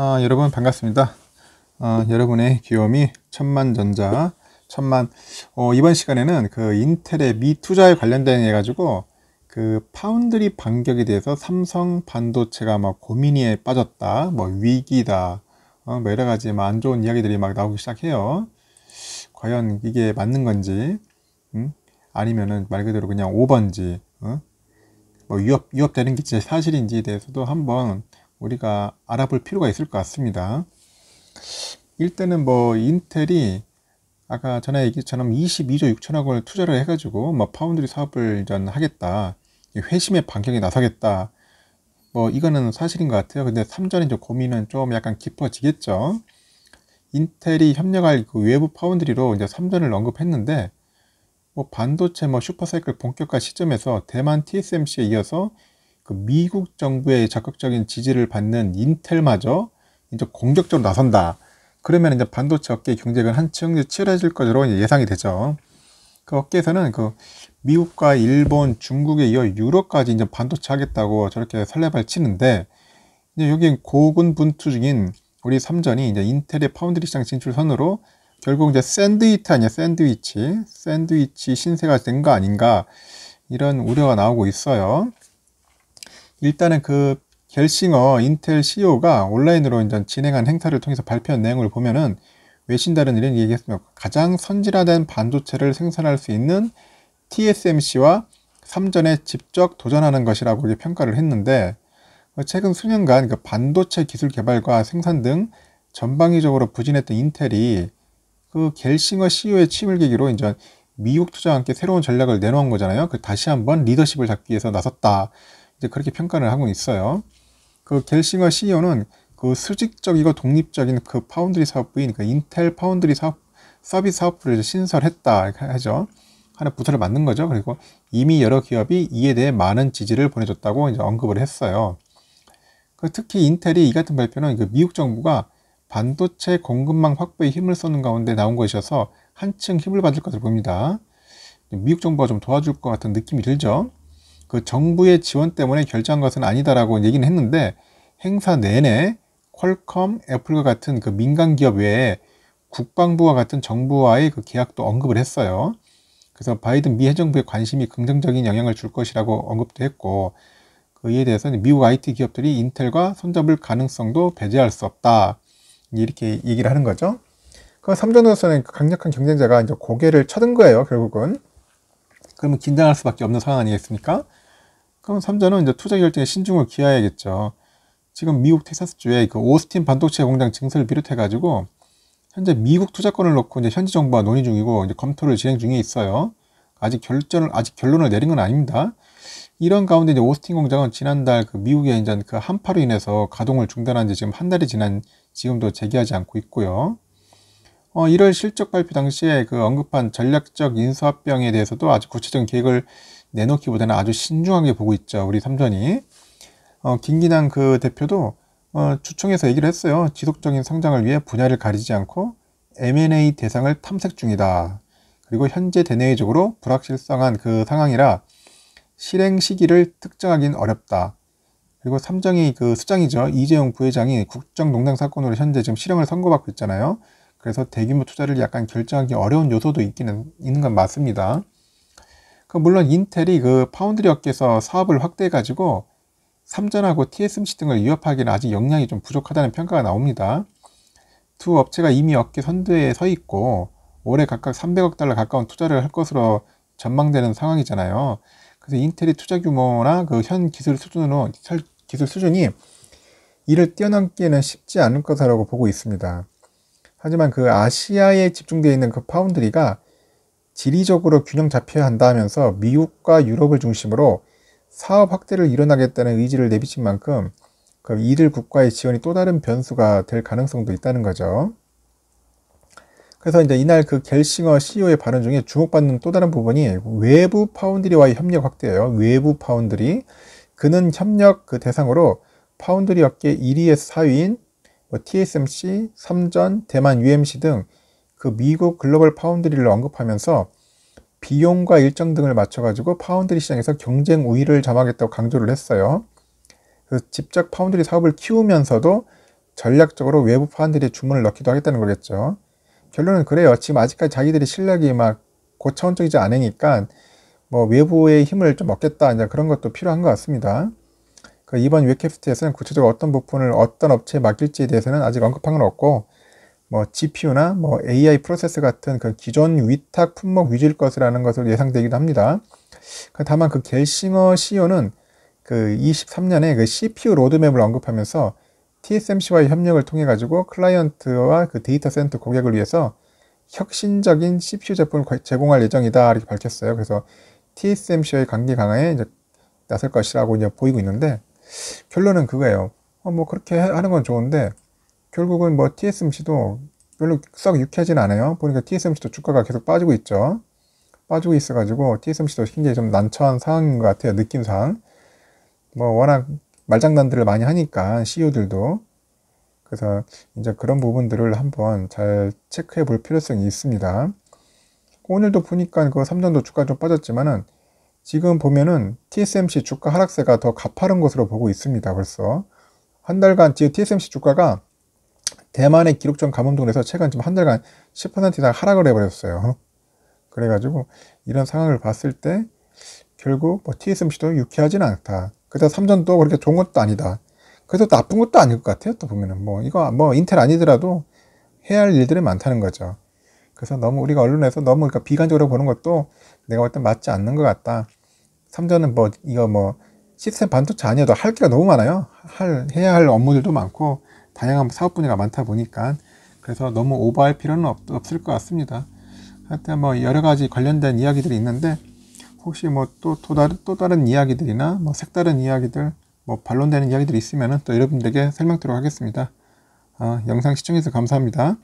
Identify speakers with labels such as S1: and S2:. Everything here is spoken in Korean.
S1: 아, 여러분 반갑습니다. 아, 여러분의 귀요미 천만전자 천만 어, 이번 시간에는 그 인텔의 미투자에 관련된 해 가지고 그 파운드리 반격에 대해서 삼성 반도체가 막고민이 빠졌다 뭐 위기다 어, 뭐 여러 가지 막안 뭐 좋은 이야기들이 막 나오기 시작해요. 과연 이게 맞는 건지 음? 아니면은 말 그대로 그냥 5번지 어? 뭐 위협 위협되는 게 진짜 사실인지에 대해서도 한번 우리가 알아볼 필요가 있을 것 같습니다. 일단은 뭐 인텔이 아까 전에 얘기처럼 22조 6천억 원을 투자를 해가지고 뭐 파운드리 사업을 전 하겠다. 회심의 반경에 나서겠다. 뭐 이거는 사실인 것 같아요. 근데 3전의 고민은 좀 약간 깊어지겠죠. 인텔이 협력할 그 외부 파운드리로 이제 삼전을 언급했는데 뭐 반도체 뭐 슈퍼사이클 본격화 시점에서 대만 TSMC에 이어서 그 미국 정부의 적극적인 지지를 받는 인텔마저 이제 공격적으로 나선다. 그러면 이제 반도체 업계 경쟁은 한층 치열해질 것으로 예상이 되죠. 그 업계에서는 그 미국과 일본, 중국에 이어 유럽까지 이제 반도체 하겠다고 저렇게 설레발 치는데 이제 여기 고군분투 중인 우리 삼전이 이제 인텔의 파운드리 시장 진출 선으로 결국 이제 샌드위치 아니야 샌드위치 샌드위치 신세가 된 거 아닌가 이런 우려가 나오고 있어요. 일단은 그 겔싱어 인텔 CEO가 온라인으로 이제 진행한 행사를 통해서 발표한 내용을 보면은 외신다른 이런 얘기했으며 가장 선진화된 반도체를 생산할 수 있는 TSMC와 삼전에 직접 도전하는 것이라고 이제 평가를 했는데 어, 최근 수년간 그 반도체 기술 개발과 생산 등 전방위적으로 부진했던 인텔이 그 겔싱어 CEO의 침을 계기로 이제 미국 투자와 함께 새로운 전략을 내놓은 거잖아요. 그 다시 한번 리더십을 잡기 위해서 나섰다. 이제 그렇게 평가를 하고 있어요. 그갤싱어 CEO는 그 수직적이고 독립적인 그 파운드리 사업부인 그 인텔 파운드리 사업 서비스 사업부를 신설했다 하죠. 하나 부서를 만든 거죠. 그리고 이미 여러 기업이 이에 대해 많은 지지를 보내줬다고 이제 언급을 했어요. 그 특히 인텔이 이 같은 발표는 그 미국 정부가 반도체 공급망 확보에 힘을 쏟는 가운데 나온 것이어서 한층 힘을 받을 것으로 봅니다 미국 정부가 좀 도와줄 것 같은 느낌이 들죠. 그 정부의 지원 때문에 결정한 것은 아니다라고 얘기는 했는데 행사 내내 퀄컴, 애플과 같은 그 민간 기업 외에 국방부와 같은 정부와의 그 계약도 언급을 했어요. 그래서 바이든 미해정부의 관심이 긍정적인 영향을 줄 것이라고 언급도 했고 그 이에 대해서 는 미국 IT 기업들이 인텔과 손잡을 가능성도 배제할 수 없다 이렇게 얘기를 하는 거죠. 그 삼전으로서는 강력한 경쟁자가 이제 고개를 쳐든 거예요 결국은. 그러면 긴장할 수밖에 없는 상황 아니겠습니까? 그럼 삼자는 이제 투자 결정에 신중을 기해야겠죠. 지금 미국 텍사스주의 그 오스틴 반도체 공장 증설을 비롯해 가지고 현재 미국 투자권을 놓고 이제 현지 정부와 논의 중이고 이제 검토를 진행 중에 있어요. 아직 결정을 아직 결론을 내린 건 아닙니다. 이런 가운데 이제 오스틴 공장은 지난달 그 미국의 이제 그 한파로 인해서 가동을 중단한 지 지금 한 달이 지난 지금도 재개하지 않고 있고요. 어, 1월 실적 발표 당시에 그 언급한 전략적 인수합병에 대해서도 아직 구체적인 계획을 내놓기보다는 아주 신중하게 보고 있죠 우리 삼전이 어, 김기남 그 대표도 어, 주총에서 얘기를 했어요. 지속적인 성장을 위해 분야를 가리지 않고 M&A 대상을 탐색 중이다. 그리고 현재 대내외적으로 불확실성한 그 상황이라 실행 시기를 특정하기는 어렵다. 그리고 삼정이 그 수장이죠. 이재용 부회장이 국정농단 사건으로 현재 지금 실형을 선고받고 있잖아요. 그래서 대규모 투자를 약간 결정하기 어려운 요소도 있기는 있는 건 맞습니다. 그 물론 인텔이 그 파운드리 업계에서 사업을 확대해가지고 삼전하고 TSMC 등을 위협하기는 아직 역량이 좀 부족하다는 평가가 나옵니다. 두 업체가 이미 업계 선두에 서 있고 올해 각각 300억 달러 가까운 투자를 할 것으로 전망되는 상황이잖아요. 그래서 인텔의 투자 규모나 그 현 기술 수준으로 기술 수준이 이를 뛰어넘기에는 쉽지 않을 것이라고 보고 있습니다. 하지만 그 아시아에 집중되어 있는 그 파운드리가 지리적으로 균형 잡혀야 한다 하면서 미국과 유럽을 중심으로 사업 확대를 일어나겠다는 의지를 내비친 만큼 그 이들 국가의 지원이 또 다른 변수가 될 가능성도 있다는 거죠. 그래서 이제 이날 그 겔싱어 CEO의 발언 중에 주목받는 또 다른 부분이 외부 파운드리와의 협력 확대예요. 외부 파운드리. 그는 협력 그 대상으로 파운드리 업계 1위에서 4위인 뭐 TSMC, 삼전, 대만 UMC 등그 미국 글로벌 파운드리를 언급하면서 비용과 일정 등을 맞춰가지고 파운드리 시장에서 경쟁 우위를 점하겠다고 강조를 했어요. 직접 파운드리 사업을 키우면서도 전략적으로 외부 파운드리에 주문을 넣기도 하겠다는 거겠죠. 결론은 그래요. 지금 아직까지 자기들의 실력이 막 고차원적이지 않으니까 뭐 외부의 힘을 좀 얻겠다 이제 그런 것도 필요한 것 같습니다. 그 이번 웹캐스트에서는 구체적으로 어떤 부분을 어떤 업체에 맡길지에 대해서는 아직 언급한 건 없고 뭐 GPU나 뭐 AI 프로세스 같은 그 기존 위탁 품목 위주일 것이라는 것을 예상되기도 합니다. 그 다만 그갤싱어 CEO는 그 23년에 e 그, 그 CPU 로드맵을 언급하면서 TSMC와의 협력을 통해 가지고 클라이언트와 그 데이터 센터 고객을 위해서 혁신적인 CPU 제품을 제공할 예정이다 이렇게 밝혔어요. 그래서 TSMC와의 관계 강화에 이제 나설 것이라고 이제 보이고 있는데 결론은 그거예요. 어, 뭐 그렇게 하는 건 좋은데 결국은 뭐 TSMC도 별로 썩 유쾌하진 않아요. 보니까 TSMC도 주가가 계속 빠지고 있죠. 빠지고 있어가지고 TSMC도 굉장히 좀 난처한 상황인 것 같아요. 느낌상. 뭐 워낙 말장난들을 많이 하니까 CEO들도. 그래서 이제 그런 부분들을 한번 잘 체크해 볼 필요성이 있습니다. 오늘도 보니까 그3전도 주가 좀 빠졌지만은 지금 보면은 TSMC 주가 하락세가 더 가파른 것으로 보고 있습니다. 벌써 한 달간 지금 TSMC 주가가 대만의 기록적 감염동에서 최근 지한 달간 10% 이상 하락을 해버렸어요. 그래가지고 이런 상황을 봤을 때 결국 뭐 TSMC도 유쾌하진 않다. 그때 삼전도 그렇게 좋은 것도 아니다. 그래서 나쁜 것도 아닐 것 같아요. 또 보면은 뭐 이거 뭐 인텔 아니더라도 해야 할 일들이 많다는 거죠. 그래서 너무 우리가 언론에서 너무 그러니까 비관적으로 보는 것도 내가 볼 땐 맞지 않는 것 같다. 삼전은 뭐 이거 뭐 시스템 반도체 아니어도 할 게가 너무 많아요. 할 해야 할 업무들도 많고 다양한 사업 분야가 많다 보니까 그래서 너무 오버할 필요는 없, 없을 것 같습니다. 하여튼 뭐 여러 가지 관련된 이야기들이 있는데 혹시 뭐 또 또 다른 또 다른 이야기들이나 뭐 색다른 이야기들 뭐 반론되는 이야기들이 있으면또 여러분들에게 설명드리도록 하겠습니다. 아, 영상 시청해서 감사합니다.